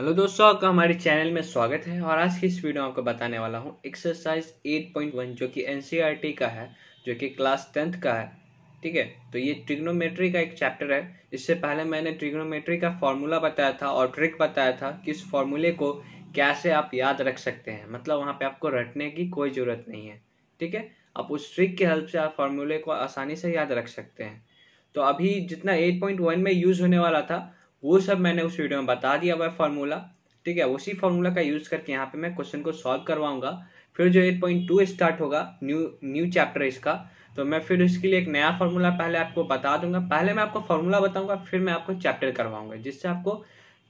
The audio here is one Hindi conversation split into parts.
हेलो दोस्तों आपका हमारे चैनल में स्वागत है और आज की इस वीडियो में आपको बताने वाला हूँ एक्सरसाइज 8.1 जो कि एन e का है जो कि क्लास टेंथ का है ठीक है तो ये ट्रिग्नोमेट्री का एक चैप्टर है इससे पहले मैंने ट्रिग्नोमेट्री का फॉर्मूला बताया था और ट्रिक बताया था कि इस फॉर्मूले को कैसे आप याद रख सकते हैं मतलब वहाँ पर आपको रटने की कोई ज़रूरत नहीं है ठीक है आप उस ट्रिक की हेल्प से आप फॉर्मूले को आसानी से याद रख सकते हैं तो अभी जितना एट में यूज़ होने वाला था वो सब मैंने उस वीडियो में बता दिया हुआ है फॉर्मूला ठीक है उसी फार्मूला का यूज करके यहाँ पे मैं क्वेश्चन को सॉल्व करवाऊंगा फिर जो 8.2 स्टार्ट होगा न्यू न्यू चैप्टर इसका तो मैं फिर इसके लिए एक नया फॉर्मूला पहले आपको बता दूंगा पहले मैं आपको फॉर्मूला बताऊंगा फिर मैं आपको चैप्टर करवाऊंगा जिससे आपको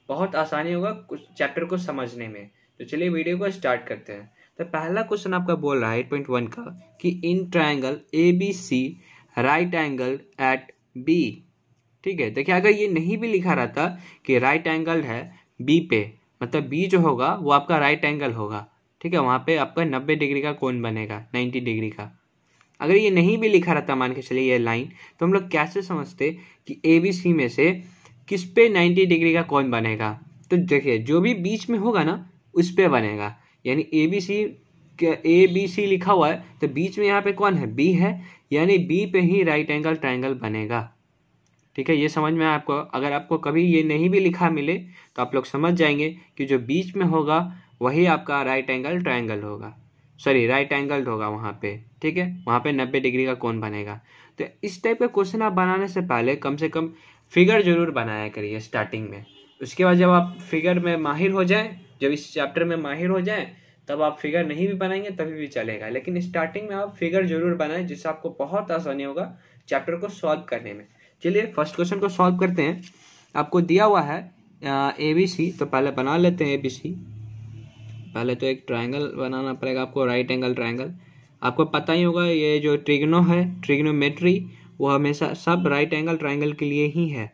बहुत आसानी होगा कुछ चैप्टर को समझने में तो चलिए वीडियो को स्टार्ट करते हैं तो पहला क्वेश्चन आपका बोल रहा है एट पॉइंट वन का कि in triangle A B C right angle at B ठीक है देखिए अगर ये नहीं भी लिखा रहता कि राइट एंगल है बी पे मतलब बी जो होगा वो आपका राइट एंगल होगा ठीक है वहाँ पे आपका नब्बे डिग्री का कोण बनेगा नाइन्टी डिग्री का अगर ये नहीं भी लिखा रहता मान के चलिए ये लाइन तो हम लोग कैसे समझते कि ए बी सी में से किस पे नाइन्टी डिग्री का कोण बनेगा तो देखिए जो भी बीच में होगा ना उस पर बनेगा यानी ए बी सी ए बी सी लिखा हुआ है तो बीच में यहाँ पे कौन है बी है यानी बी पे ही राइट एंगल ट्राइंगल बनेगा ठीक है ये समझ में आपको अगर आपको कभी ये नहीं भी लिखा मिले तो आप लोग समझ जाएंगे कि जो बीच में होगा वही आपका राइट एंगल ट्राइंगल होगा सॉरी राइट एंगल्ड होगा वहाँ पे ठीक है वहाँ पे नब्बे डिग्री का कोण बनेगा तो इस टाइप का क्वेश्चन आप बनाने से पहले कम से कम फिगर जरूर बनाया करिए स्टार्टिंग में उसके बाद जब आप फिगर में माहिर हो जाए जब इस चैप्टर में माहिर हो जाए तब आप फिगर नहीं भी बनाएंगे तभी भी चलेगा लेकिन स्टार्टिंग में आप फिगर जरूर बनाएं जिससे आपको बहुत आसानी होगा चैप्टर को सॉल्व करने में चलिए फर्स्ट क्वेश्चन को सॉल्व करते हैं आपको दिया हुआ है ए बी सी तो पहले बना लेते हैं ए बी सी पहले तो एक ट्रायंगल बनाना पड़ेगा आपको राइट एंगल ट्रायंगल आपको पता ही होगा ये जो ट्रिग्नो है ट्रिग्नोमेट्री वो हमेशा सब राइट एंगल ट्रायंगल के लिए ही है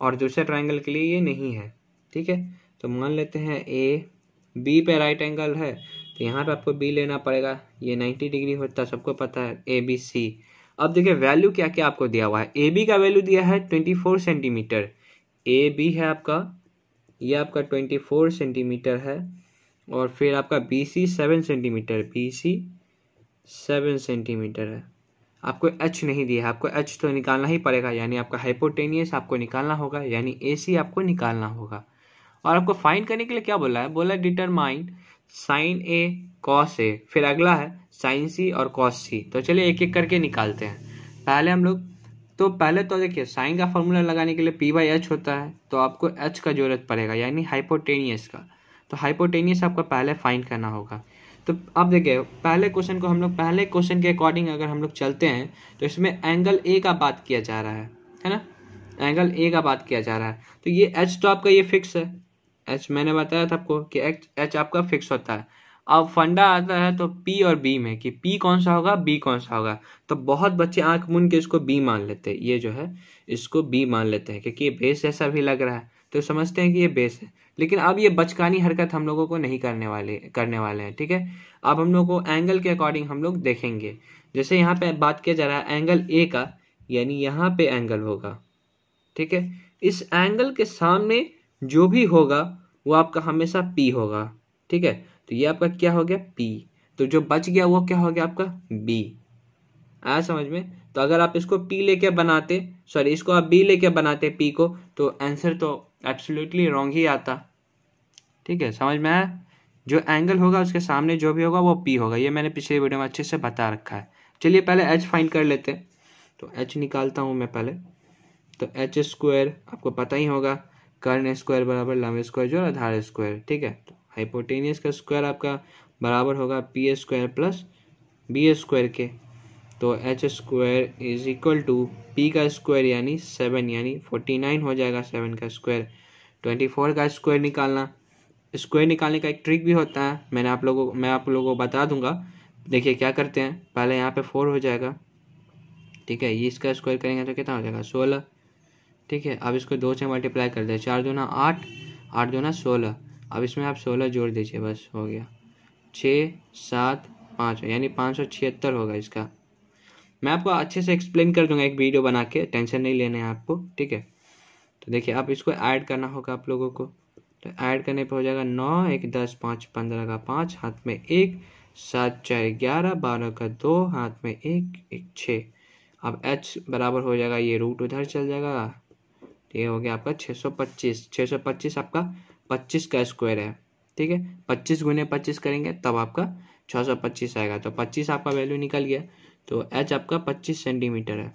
और दूसरे ट्रायंगल के लिए ये नहीं है ठीक है तो मान लेते हैं ए बी पे राइट एंगल है तो यहाँ पे आपको बी लेना पड़ेगा ये 90 डिग्री होता है सबको पता है ए बी सी अब देखिए वैल्यू क्या क्या आपको दिया हुआ है ए बी का वैल्यू दिया है twenty four centimetre A B है आपका ये आपका ट्वेंटी फोर सेंटीमीटर है और फिर आपका B C seven centimetre B C seven centimetre है आपको एच नहीं दिया है आपको एच तो निकालना ही पड़ेगा यानी आपका हाइपोटेनियस आपको निकालना होगा यानी ए सी आपको निकालना होगा और आपको फाइंड करने के लिए क्या बोला है बोला determine sine A cos A फिर अगला है साइन सी और कॉस सी तो चलिए एक एक करके निकालते हैं पहले हम लोग तो पहले तो देखिए साइन का फॉर्मूला लगाने के लिए पी बाई एच होता है तो आपको एच का जरूरत पड़ेगा यानी हाइपोटेनियस का तो हाइपोटेनियस आपका पहले फाइंड करना होगा तो अब देखिए पहले क्वेश्चन को हम लोग पहले क्वेश्चन के अकॉर्डिंग अगर हम लोग चलते हैं तो इसमें एंगल ए का बात किया जा रहा है है ना एंगल ए का बात किया जा रहा है तो ये एच तो आपका ये फिक्स है एच मैंने बताया था आपको कि एच एच आपका फिक्स होता है अब फंडा आता है तो पी और बी में कि पी कौन सा होगा बी कौन सा होगा तो बहुत बच्चे आंख मुन के इसको बी मान लेते हैं ये जो है इसको बी मान लेते हैं क्योंकि ये बेस ऐसा भी लग रहा है तो समझते हैं कि ये बेस है लेकिन अब ये बचकानी हरकत हम लोगों को नहीं करने वाले करने वाले हैं ठीक है अब हम लोग को एंगल के अकॉर्डिंग हम लोग देखेंगे जैसे यहाँ पे बात किया जा रहा है एंगल ए का यानी यहाँ पे एंगल होगा ठीक है इस एंगल के सामने जो भी होगा वो आपका हमेशा पी होगा ठीक है तो ये आपका क्या हो गया पी तो जो बच गया वो क्या हो गया आपका बी आया समझ में तो अगर आप इसको पी लेके बनाते सॉरी इसको आप बी लेके बनाते पी को तो आंसर तो एब्सोल्युटली रॉन्ग ही आता ठीक है समझ में आया जो एंगल होगा उसके सामने जो भी होगा वो पी होगा ये मैंने पिछले वीडियो में अच्छे से बता रखा है चलिए पहले एच फाइंड कर लेते हैं तो एच निकालता हूँ मैं पहले तो एच स्क्वायर आपको पता ही होगा कर्ण स्क्वायर बराबर लम स्क्वायर जो आधार स्क्वायर ठीक है तो हाइपोटेनियस का स्क्वायर आपका बराबर होगा P square plus B square के तो H square is equal to P का स्क्वायर यानी सेवन यानी फोर्टी नाइन हो जाएगा सेवन का स्क्वायर ट्वेंटी फोर का स्क्वायर निकालना स्क्वायर निकालने का एक ट्रिक भी होता है मैंने आप लोगों को मैं आप लोगों को बता दूंगा देखिए क्या करते हैं पहले यहाँ पे फोर हो जाएगा ठीक है ये इसका स्क्वायर करेंगे तो कितना हो जाएगा सोलह ठीक है अब इसको दो से मल्टीप्लाई कर दे चार दो ना आठ आठ दो ना सोलह अब इसमें आप सोलह जोड़ दीजिए बस हो गया छः सात पाँच यानी पाँच सौ छिहत्तर होगा इसका मैं आपको अच्छे से एक्सप्लेन कर दूंगा एक वीडियो बना के टेंशन नहीं लेना है आपको ठीक है तो देखिए आप इसको ऐड करना होगा आप लोगों को तो ऐड करने पर हो जाएगा नौ एक दस पाँच पंद्रह का पाँच हाथ में एक सात चार ग्यारह बारह का दो हाथ में एक एक छः अब एच बराबर हो जाएगा ये रूट उधर चल जाएगा ये हो गया आपका सौ पच्चीस सौ पच्चीस आपका पच्चीस का स्क्वायर है ठीक है पच्चीस गुने पच्चीस करेंगे तब आपका छः सौ पच्चीस आएगा तो पच्चीस आपका वैल्यू निकल गया तो एच आपका पच्चीस सेंटीमीटर है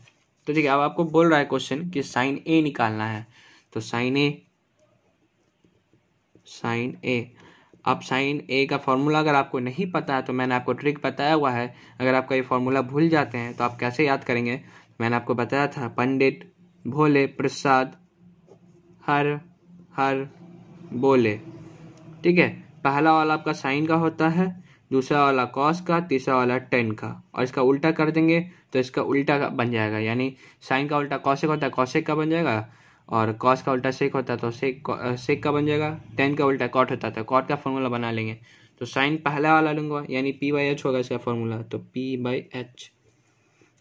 तो ठीक है अब आपको बोल रहा है क्वेश्चन कि साइन ए निकालना है तो साइन ए साइन ए अब साइन ए का फॉर्मूला अगर आपको नहीं पता है तो मैंने आपको ट्रिक बताया हुआ है अगर आपका ये फॉर्मूला भूल जाते हैं तो आप कैसे याद करेंगे मैंने आपको बताया था पंडित भोले प्रसाद हर हर बोले ठीक है पहला वाला आपका साइन का होता है दूसरा वाला कॉस का तीसरा वाला टेन का और इसका उल्टा कर देंगे तो इसका उल्टा बन जाएगा यानी साइन का उल्टा कॉसेक होता है कॉसेक का बन जाएगा और कॉस का उल्टा सेक होता है तो सेक सेक का बन जाएगा टेन का उल्टा कॉट होता है तो कॉट का फॉर्मूला बना लेंगे तो साइन पहला वाला लूंगा यानी पी बाई एच होगा इसका फॉर्मूला तो पी बाई एच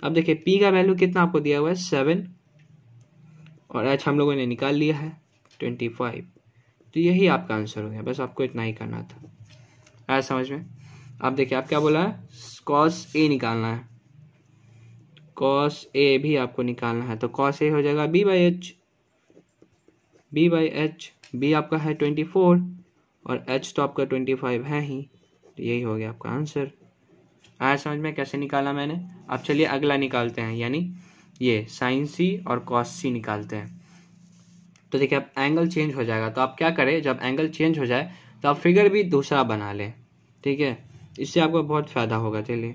अब देखिए पी का वैल्यू कितना आपको दिया हुआ है सेवन और एच हम लोगों ने निकाल लिया है ट्वेंटी फाइव तो यही आपका आंसर हो गया बस आपको इतना ही करना था आया समझ में आप देखिए आप क्या बोला है कॉस ए निकालना है कॉस ए भी आपको निकालना है तो कॉस ए हो जाएगा B by H B by H B आपका है ट्वेंटी फोर और एच तो आपका ट्वेंटी फाइव है ही तो यही हो गया आपका आंसर आया समझ में कैसे निकाला मैंने अब चलिए अगला निकालते हैं यानी ये साइन सी और कॉस सी निकालते हैं तो देखिए अब एंगल चेंज हो जाएगा तो आप क्या करें जब एंगल चेंज हो जाए तो आप फिगर भी दूसरा बना लें ठीक है इससे आपको बहुत फ़ायदा होगा चलिए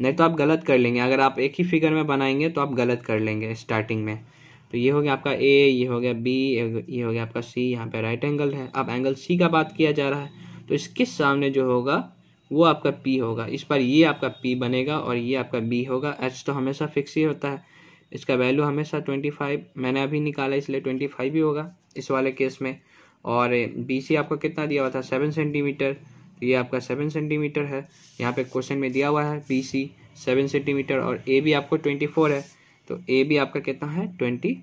नहीं तो आप गलत कर लेंगे अगर आप एक ही फिगर में बनाएंगे तो आप गलत कर लेंगे स्टार्टिंग में तो ये हो गया आपका ए ये हो गया बी ये हो गया आपका सी यहाँ पे राइट एंगल है अब एंगल सी का बात किया जा रहा है तो इसके सामने जो होगा वो आपका पी होगा इस पर ये आपका पी बनेगा और ये आपका बी होगा एच तो हमेशा फिक्स ही होता है इसका वैल्यू हमेशा ट्वेंटी फाइव मैंने अभी निकाला इसलिए ट्वेंटी फाइव ही होगा इस वाले केस में और बी सी आपका कितना दिया हुआ था सेवन सेंटीमीटर तो ये आपका सेवन सेंटीमीटर है यहाँ पे क्वेश्चन में दिया हुआ है बी सी सेवन सेंटीमीटर और ए भी आपको ट्वेंटी फोर है तो ए भी आपका कितना है ट्वेंटी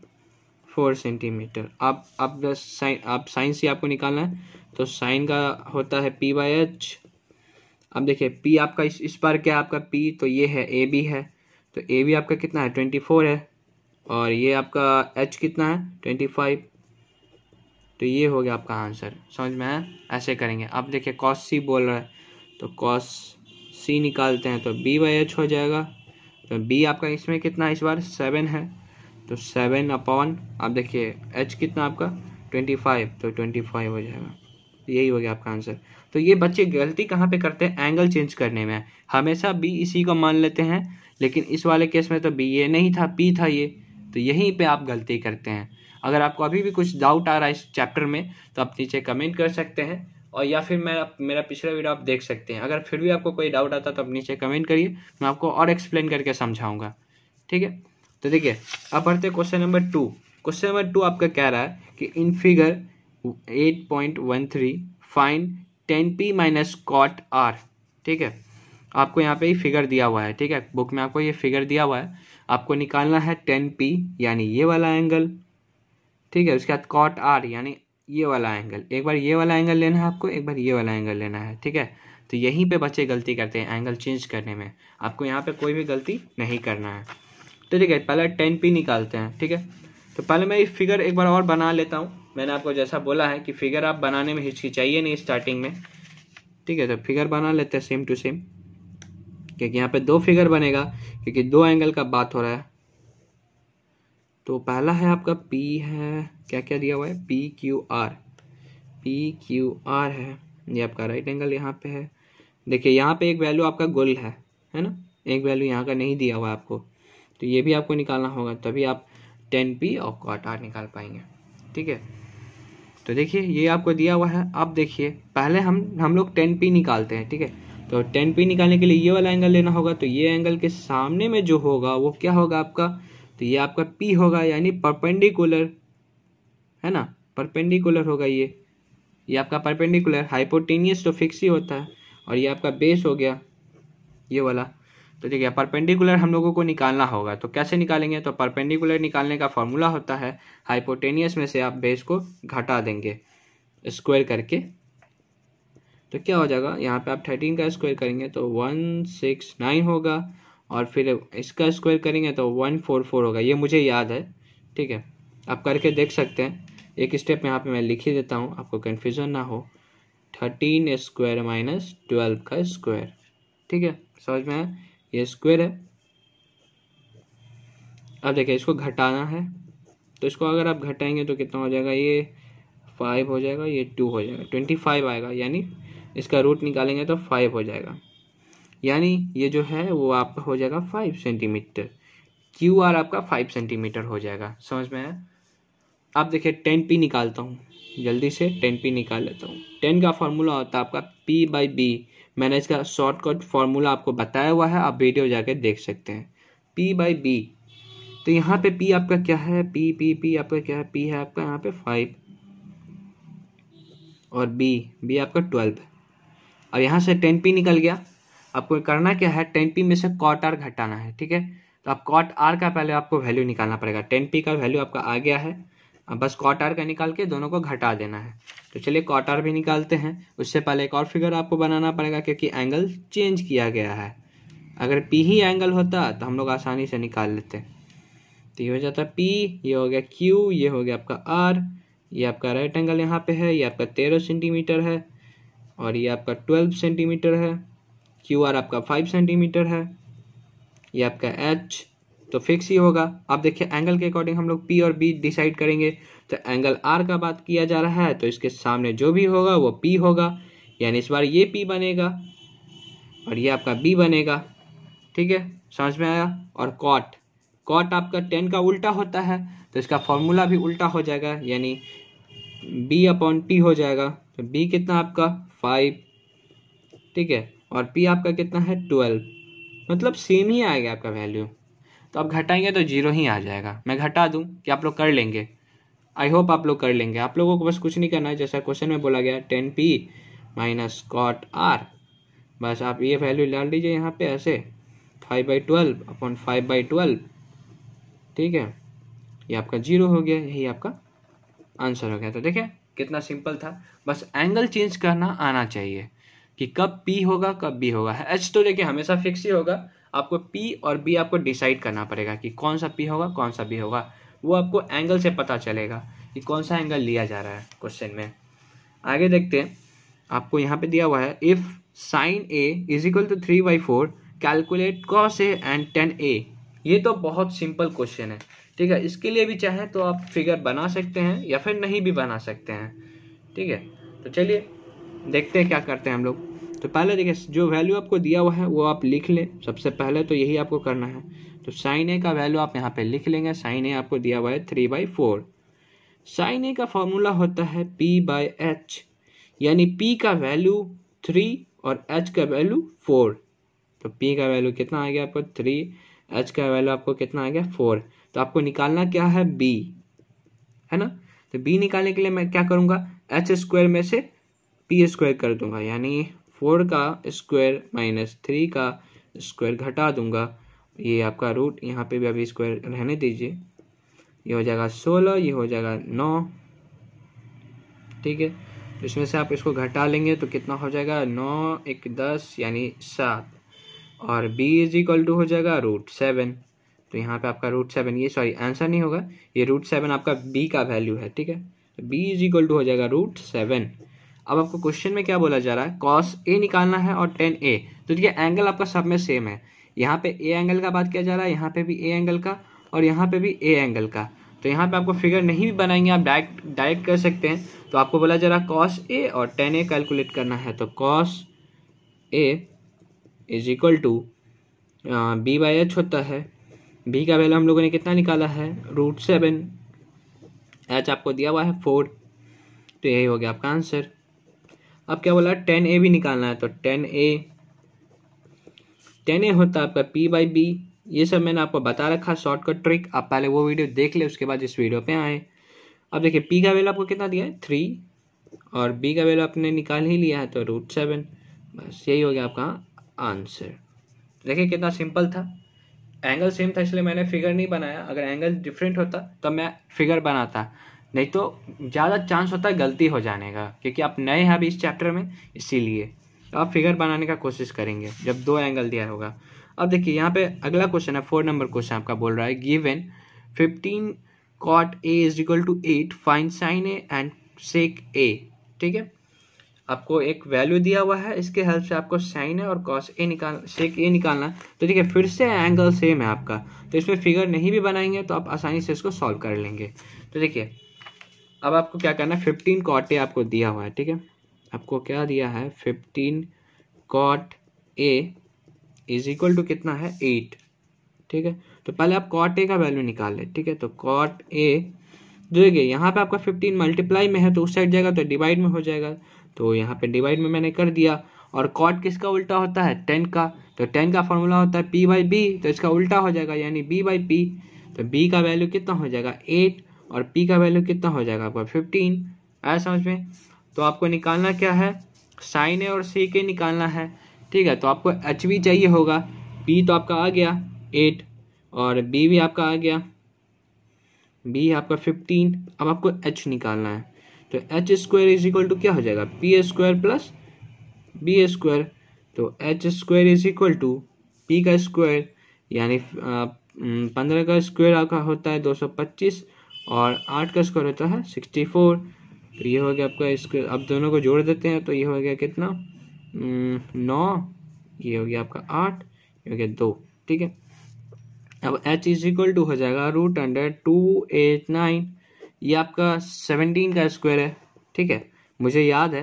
फोर सेंटीमीटर अब अब साइन आप साइन से आपको निकालना है तो साइन का होता है पी बाई एच अब देखिए पी आपका इस इस बार क्या आपका पी तो ये है ए बी है तो ए भी आपका कितना है ट्वेंटी फोर है और ये आपका एच कितना है ट्वेंटी फाइव तो ये हो गया आपका आंसर समझ में आया ऐसे करेंगे अब देखिए कॉस सी बोल रहा है तो कॉस सी निकालते हैं तो बी बाई एच हो जाएगा तो बी आपका इसमें कितना इस बार सेवन है तो सेवन अपॉन आप देखिए एच कितना आपका ट्वेंटी फाइव तो ट्वेंटी फाइव हो जाएगा यही हो गया आपका आंसर तो ये बच्चे गलती कहाँ पे करते हैं एंगल चेंज करने में हमेशा बी इसी को मान लेते हैं लेकिन इस वाले केस में तो बी ए नहीं था पी था ये तो यहीं पे आप गलती करते हैं अगर आपको अभी भी कुछ डाउट आ रहा है इस चैप्टर में तो आप नीचे कमेंट कर सकते हैं और या फिर मैं मेरा पिछला वीडियो आप देख सकते हैं अगर फिर भी आपको कोई डाउट आता तो आप नीचे कमेंट करिए मैं आपको और एक्सप्लेन करके समझाऊंगा ठीक है तो देखिए अब पढ़ते question number two question number two आपका कह रहा है कि in figure eight point one three find tan P minus cot R ठीक है आपको यहाँ पे ही फिगर दिया हुआ है ठीक है बुक में आपको ये फिगर दिया हुआ है आपको निकालना है टेन पी यानी ये वाला एंगल ठीक है उसके बाद कॉट आर यानी ये वाला एंगल एक बार ये वाला एंगल लेना है आपको एक बार ये वाला एंगल लेना है ठीक है तो यहीं पे बच्चे गलती करते हैं एंगल चेंज करने में आपको यहाँ पे कोई भी गलती नहीं करना है तो ठीक है पहले टेन पी निकालते हैं ठीक है तो पहले मैं ये फिगर एक बार और बना लेता हूँ मैंने आपको जैसा बोला है कि फिगर आप बनाने में हिचकिचाइए नहीं स्टार्टिंग में ठीक है तो फिगर बना लेते हैं सेम टू सेम क्योंकि यहाँ पे दो फिगर बनेगा क्योंकि दो एंगल का बात हो रहा है तो पहला है आपका P है क्या क्या दिया हुआ है P Q R P Q R है ये आपका राइट एंगल यहाँ पे है देखिए यहाँ पे एक वैल्यू आपका गोल है है ना एक वैल्यू यहाँ का नहीं दिया हुआ है आपको तो ये भी आपको निकालना होगा तभी आप टेन पी और कॉट आर निकाल पाएंगे ठीक है तो देखिए ये आपको दिया हुआ है अब देखिए पहले हम हम लोग टेन पी निकालते हैं ठीक है तो टेन पी निकालने के लिए ये वाला एंगल लेना होगा तो ये एंगल के सामने में जो होगा वो क्या होगा आपका तो ये आपका पी होगा यानी परपेंडिकुलर है ना परपेंडिकुलर होगा ये ये आपका परपेंडिकुलर हाइपोटेनियस तो फिक्स ही होता है और ये आपका बेस हो गया ये वाला तो देखिए परपेंडिकुलर हम लोगों को निकालना होगा तो कैसे निकालेंगे तो परपेंडिकुलर निकालने का फॉर्मूला होता है हाइपोटेनियस में से आप बेस को घटा देंगे स्क्वायर करके तो क्या हो जाएगा यहाँ पे आप थर्टीन का स्क्वायर करेंगे तो वन सिक्स नाइन होगा और फिर इसका स्क्वायर करेंगे तो वन फोर फोर होगा ये मुझे याद है ठीक है आप करके देख सकते हैं एक स्टेप यहाँ पे मैं लिख ही देता हूँ आपको कन्फ्यूज़न ना हो थर्टीन स्क्वायर माइनस ट्वेल्व का स्क्वायर ठीक है समझ में आया ये स्क्वायर है अब देखिए इसको घटाना है तो इसको अगर आप घटाएंगे तो कितना हो जाएगा ये फाइव हो जाएगा ये टू हो जाएगा ट्वेंटी फाइव आएगा यानी इसका रूट निकालेंगे तो फाइव हो जाएगा यानी ये जो है वो आपका हो जाएगा फाइव सेंटीमीटर क्यू आर आपका फाइव सेंटीमीटर हो जाएगा समझ में आया आप देखिए टेन पी निकालता हूँ जल्दी से टेन पी निकाल लेता हूँ टेन का फॉर्मूला होता है आपका पी बाई बी मैंने इसका शॉर्टकट फार्मूला आपको बताया हुआ है आप वीडियो जाके देख सकते हैं पी बाई बी तो यहाँ पे पी आपका क्या है पी पी पी आपका क्या है पी है आपका यहाँ पे फाइव और बी बी आपका ट्वेल्व अब यहाँ से टेन पी निकल गया आपको करना क्या है टेन पी में से कॉट आर घटाना है ठीक है तो आप कॉट आर का पहले आपको वैल्यू निकालना पड़ेगा टेन पी का वैल्यू आपका आ गया है अब बस कॉट आर का निकाल के दोनों को घटा देना है तो चलिए कॉट आर भी निकालते हैं उससे पहले एक और फिगर आपको बनाना पड़ेगा क्योंकि एंगल चेंज किया गया है अगर पी ही एंगल होता तो हम लोग आसानी से निकाल लेते तो ये हो जाता पी ये हो गया क्यू ये हो गया आपका आर ये आपका राइट एंगल यहाँ पे है ये आपका तेरह सेंटीमीटर है और ये आपका ट्वेल्व सेंटीमीटर है क्यू आर आपका फाइव सेंटीमीटर है ये आपका एच तो फिक्स ही होगा आप देखिए एंगल के अकॉर्डिंग हम लोग पी और बी डिसाइड करेंगे तो एंगल आर का बात किया जा रहा है तो इसके सामने जो भी होगा वो पी होगा यानी इस बार ये पी बनेगा और ये आपका बी बनेगा ठीक है समझ में आया और कॉट कॉट आपका टेन का उल्टा होता है तो इसका फॉर्मूला भी उल्टा हो जाएगा यानी बी अपॉन पी हो जाएगा तो बी कितना आपका फाइव ठीक है और पी आपका कितना है ट्वेल्व मतलब सेम ही आएगा आपका वैल्यू तो आप घटाएंगे तो जीरो ही आ जाएगा मैं घटा दूँ कि आप लोग कर लेंगे आई होप आप लोग कर लेंगे आप लोगों को बस कुछ नहीं करना है जैसा क्वेश्चन में बोला गया tan P minus cot R बस आप ये वैल्यू डाल दीजिए यहाँ पे ऐसे five by twelve upon five by twelve ठीक है ये आपका जीरो हो गया यही आपका आंसर हो गया तो देखिए कितना सिंपल था बस एंगल चेंज करना आना चाहिए कि कब पी होगा कब बी होगा एच तो देखिए हमेशा फिक्स ही होगा आपको पी और बी आपको डिसाइड करना पड़ेगा कि कौन सा पी होगा कौन सा बी होगा वो आपको एंगल से पता चलेगा कि कौन सा एंगल लिया जा रहा है क्वेश्चन में आगे देखते हैं आपको यहाँ पे दिया हुआ है if sine A is equal to three by four calculate cos A and tan A ये तो बहुत सिंपल क्वेश्चन है ठीक है इसके लिए भी चाहे तो आप फिगर बना सकते हैं या फिर नहीं भी बना सकते हैं ठीक है तो चलिए देखते हैं क्या करते हैं हम लोग तो पहले देखिए जो वैल्यू आपको दिया हुआ है वो आप लिख लें सबसे पहले तो यही आपको करना है तो साइन ए का वैल्यू आप यहाँ पे लिख लेंगे साइन ए आपको दिया हुआ है three by four sine A का फॉर्मूला होता है पी बाई एच यानी पी का वैल्यू थ्री और एच का वैल्यू फोर तो पी का वैल्यू कितना आ गया आपको थ्री एच का वैल्यू आपको कितना आ गया फोर तो आपको निकालना क्या है बी है ना तो बी निकालने के लिए मैं क्या करूंगा एच स्क्वायर में से पी स्क्वायर कर दूंगा यानी फोर का स्क्वायर माइनस थ्री का स्क्वायर घटा दूंगा ये आपका रूट यहाँ पे भी अभी स्क्वायर रहने दीजिए ये हो जाएगा सोलह ये हो जाएगा नौ ठीक है तो इसमें से आप इसको घटा लेंगे तो कितना हो जाएगा नौ एक दस यानी सात और b इज इक्वल टू हो जाएगा रूट सेवन तो यहाँ पे आपका रूट सेवन ये सॉरी आंसर नहीं होगा ये रूट सेवन आपका b का वैल्यू है ठीक है b इज इक्वल टू हो जाएगा रूट सेवन अब आपको क्वेश्चन में क्या बोला जा रहा है कॉस ए निकालना है और टेन ए तो देखिए एंगल आपका सब में सेम है यहाँ पे ए एंगल का बात किया जा रहा है यहाँ पे भी ए एंगल का और यहाँ पे भी ए एंगल का तो यहाँ पे आपको फिगर नहीं भी बनाएंगे आप डायरेक्ट डायरेक्ट कर सकते हैं तो आपको बोला जा रहा है कॉस ए और टेन ए कैलकुलेट करना है तो cos A is equal to B by H होता है बी का वैल्यू हम लोगों ने कितना निकाला है रूट सेवन एच आपको दिया हुआ है फोर तो यही हो गया आपका आंसर अब क्या बोला टेन ए भी निकालना है तो टेन ए टेन ए होता है आपका पी बाई बी ये सब मैंने आपको बता रखा शॉर्टकट ट्रिक आप पहले वो वीडियो देख ले उसके बाद इस वीडियो पे आए अब देखिए पी का वैल्यू आपको कितना दिया है थ्री और बी का वैल्यू आपने निकाल ही लिया है तो रूट सेवन बस यही हो गया आपका आंसर देखिए कितना सिंपल था एंगल सेम था इसलिए मैंने फिगर नहीं बनाया अगर एंगल डिफरेंट होता तो मैं फिगर बनाता नहीं तो ज़्यादा चांस होता है गलती हो जाने का क्योंकि आप नए हैं अभी इस चैप्टर में इसीलिए तो आप फिगर बनाने का कोशिश करेंगे जब दो एंगल दिया होगा अब देखिए यहाँ पे अगला क्वेश्चन है फोर नंबर क्वेश्चन आपका बोल रहा है given fifteen cot A is equal to eight find sine A and sec A ठीक है आपको एक वैल्यू दिया हुआ है इसके हेल्प से आपको साइन है और कॉस ए निकाल सेक ए निकालना तो ठीक है फिर से एंगल सेम है आपका तो इसमें फिगर नहीं भी बनाएंगे तो आप आसानी से इसको सॉल्व कर लेंगे तो देखिए अब आपको क्या करना है फिफ्टीन कॉट ए आपको दिया हुआ है ठीक है आपको क्या दिया है fifteen cot A is equal to कितना है एट ठीक है तो पहले आप कॉट ए का वैल्यू निकाल लें ठीक है तो कॉट ए देखिए यहाँ पे आपका 15 मल्टीप्लाई में है तो उस साइड जाएगा तो डिवाइड में हो जाएगा तो यहाँ पे डिवाइड में मैंने कर दिया और कॉट किसका उल्टा होता है टेन का तो टेन का फॉर्मूला होता है पी बाई बी तो इसका उल्टा हो जाएगा यानी बी बाई पी तो बी का वैल्यू कितना हो जाएगा एट और पी का वैल्यू कितना हो जाएगा आपका फिफ्टीन आया समझ में तो आपको निकालना क्या है साइन ए और सी के निकालना है ठीक है तो आपको एच भी चाहिए होगा पी तो आपका आ गया एट और बी भी आपका आ गया बी आपका फिफ्टीन अब आपको एच निकालना है तो H square is equal to क्या हो जाएगा P square plus B square तो H square is equal to P का स्क्वायर यानी पंद्रह का स्क्वायर आपका होता है दो सौ पच्चीस और आठ का स्क्वायर होता है सिक्सटी फोर तो ये हो गया आपका स्क्वायर अब दोनों को जोड़ देते हैं तो ये हो गया कितना नौ ये हो गया आपका आठ ये हो गया दो ठीक है अब एच इज इक्वल टू हो जाएगा root under two eight nine ये आपका सेवनटीन का स्क्वायर है ठीक है मुझे याद है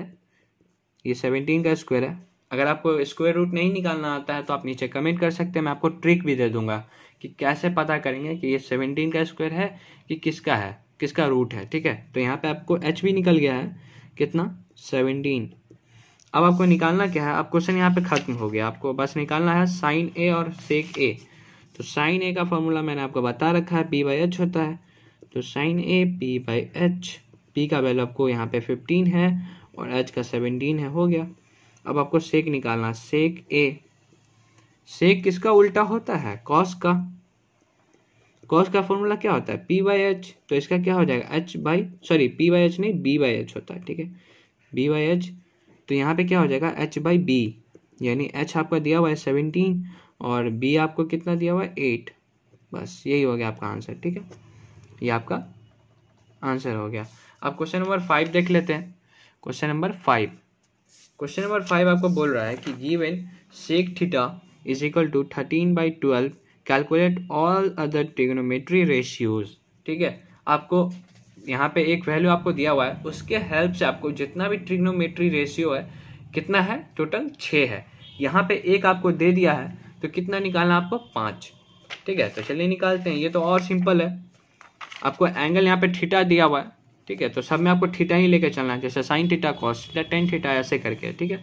ये सेवनटीन का स्क्वायर है अगर आपको स्क्वायर रूट नहीं निकालना आता है तो आप नीचे कमेंट कर सकते हैं मैं आपको ट्रिक भी दे दूंगा कि कैसे पता करेंगे कि ये सेवनटीन का स्क्वायर है कि किसका है किसका रूट है ठीक है तो यहाँ पे आपको एच भी निकल गया है कितना सेवनटीन अब आपको निकालना क्या है अब क्वेश्चन यहाँ पे खत्म हो गया आपको बस निकालना है साइन ए और सेक ए तो साइन ए का फॉर्मूला मैंने आपको बता रखा है पी बाई एच होता है तो sine A P by H P का वैल्यू आपको यहाँ पे फिफ्टीन है और एच का सेवनटीन है हो गया अब आपको सेक निकालना सेक ए सेक किसका उल्टा होता है कॉस का कॉस का फॉर्मूला क्या होता है पी बाई एच तो इसका क्या हो जाएगा H by sorry P by H नहीं बी बाई एच होता है ठीक है बी बाई एच तो यहाँ पे क्या हो जाएगा एच बाई बी यानी एच आपका दिया हुआ है सेवनटीन और बी आपको कितना दिया हुआ है एट बस यही हो गया आपका आंसर ठीक है ये आपका आंसर हो गया अब क्वेश्चन नंबर फाइव देख लेते हैं question number five question number five आपको बोल रहा है कि given sec theta is equal to thirteen by twelve calculate all other trigonometry ratios ठीक है आपको यहाँ पे एक वैल्यू आपको दिया हुआ है उसके हेल्प से आपको जितना भी ट्रिग्नोमेट्री रेशियो है कितना है टोटल छः है यहाँ पे एक आपको दे दिया है तो कितना निकालना आपको पाँच ठीक है तो चलिए निकालते हैं ये तो और सिंपल है आपको एंगल यहाँ पे थीटा दिया हुआ है ठीक है तो सब में आपको थीटा ही लेके चलना है जैसे sine theta cos theta tan theta ऐसे करके ठीक है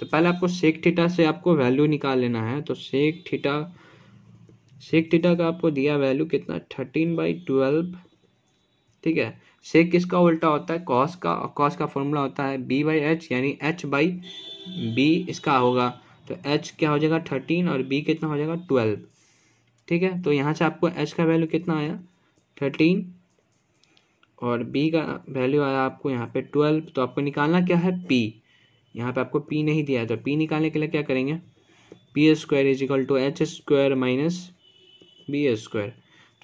तो पहले आपको सेक थीटा से आपको वैल्यू निकाल लेना है तो सेक थीटा सेक थीटा का आपको दिया वैल्यू कितना थर्टीन बाई ट्वेल्व ठीक है सेक किसका उल्टा होता है कॉस का और कॉस का फॉर्मूला होता है बी बाई एच यानी एच बाई बी इसका होगा तो एच क्या हो जाएगा थर्टीन और बी कितना हो जाएगा ट्वेल्व ठीक है तो यहाँ से आपको एच का वैल्यू कितना आया थर्टीन और बी का वैल्यू आया आपको यहाँ पे ट्वेल्व तो आपको निकालना क्या है पी यहाँ पे आपको पी नहीं दिया है तो पी निकालने के लिए क्या करेंगे P square is equal to H square minus B square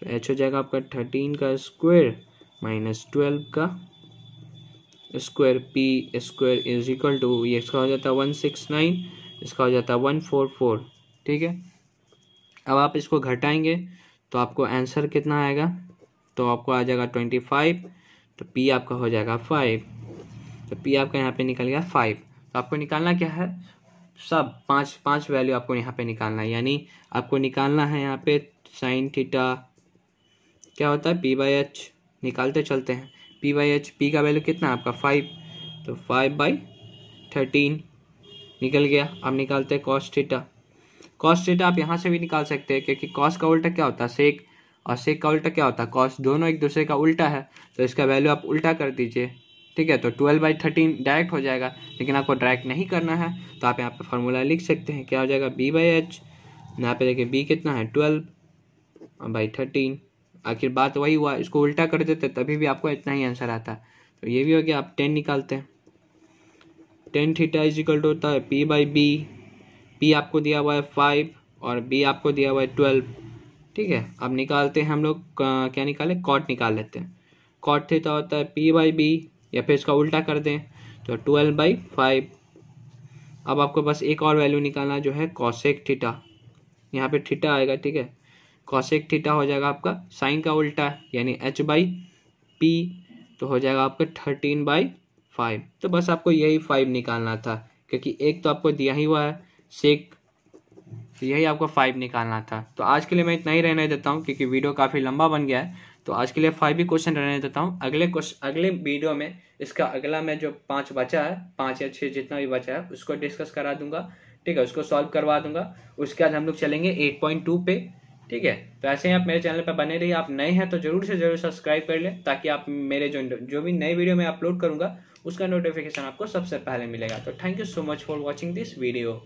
तो एच हो जाएगा आपका थर्टीन का स्क्वायर माइनस ट्वेल्व का square P square is equal to ये इसका हो जाता है वन सिक्स नाइन इसका हो जाता है वन फोर फोर ठीक है अब आप इसको घटाएंगे तो आपको आंसर कितना आएगा तो आपको आ जाएगा ट्वेंटी फाइव तो पी आपका हो जाएगा फाइव तो पी आपका यहाँ पे निकल गया फाइव तो आपको निकालना क्या है सब पाँच पाँच वैल्यू आपको यहाँ पे निकालना है यानी आपको निकालना है यहाँ पे साइन थीटा क्या होता है पी बाई एच निकालते चलते हैं पी बाई एच पी का वैल्यू कितना है आपका फाइव तो फाइव बाई थर्टीन निकल गया अब निकालते हैं कॉस्ट थीटा कॉस्ट थीटा आप यहाँ से भी निकाल सकते हैं क्योंकि कॉस्ट का उल्टा क्या होता है सेक और सेक का उल्टा क्या होता है कॉस दोनों एक दूसरे का उल्टा है तो इसका वैल्यू आप उल्टा कर दीजिए ठीक है तो ट्वेल्व बाई थर्टीन डायरेक्ट हो जाएगा लेकिन आपको डायरेक्ट नहीं करना है तो आप यहाँ पर फार्मूला लिख सकते हैं क्या हो जाएगा बी बाई एच यहाँ पे देखिए बी कितना है ट्वेल्व बाई थर्टीन आखिर बात वही हुआ इसको उल्टा कर देते तभी भी आपको इतना ही आंसर आता है तो ये भी हो गया आप टेन निकालते हैं tan theta is equal to होता है पी बाई बी पी आपको दिया हुआ है फाइव और बी आपको दिया हुआ है ट्वेल्व ठीक है अब निकालते हैं हम लोग क्या निकाले कॉट निकाल लेते हैं कॉट तो होता है पी बाई बी या फिर इसका उल्टा कर दें तो ट्वेल्व बाई फाइव अब आपको बस एक और वैल्यू निकालना जो है कॉशेक थीटा यहाँ पे ठीठा आएगा ठीक है कॉशेक थीटा हो जाएगा आपका साइन का उल्टा यानी एच बाई पी तो हो जाएगा आपका थर्टीन बाई फाइव तो बस आपको यही फाइव निकालना था क्योंकि एक तो आपको दिया ही हुआ है सेक तो यही आपको फाइव निकालना था तो आज के लिए मैं इतना ही रहने देता हूँ क्योंकि वीडियो काफ़ी लंबा बन गया है तो आज के लिए फाइव ही क्वेश्चन रहने देता हूँ अगले क्वेश्चन अगले वीडियो में इसका अगला मैं जो पाँच बचा है पाँच या छः जितना भी बचा है उसको डिस्कस करा दूंगा ठीक है उसको सॉल्व करवा दूंगा उसके बाद हम लोग चलेंगे एट पॉइंट टू पे ठीक है तो ऐसे ही आप मेरे चैनल पर बने रहिए आप नए हैं तो जरूर से जरूर सब्सक्राइब कर लें ताकि आप मेरे जो जो भी नई वीडियो मैं अपलोड करूंगा उसका नोटिफिकेशन आपको सबसे पहले मिलेगा तो thank you so much for watching this video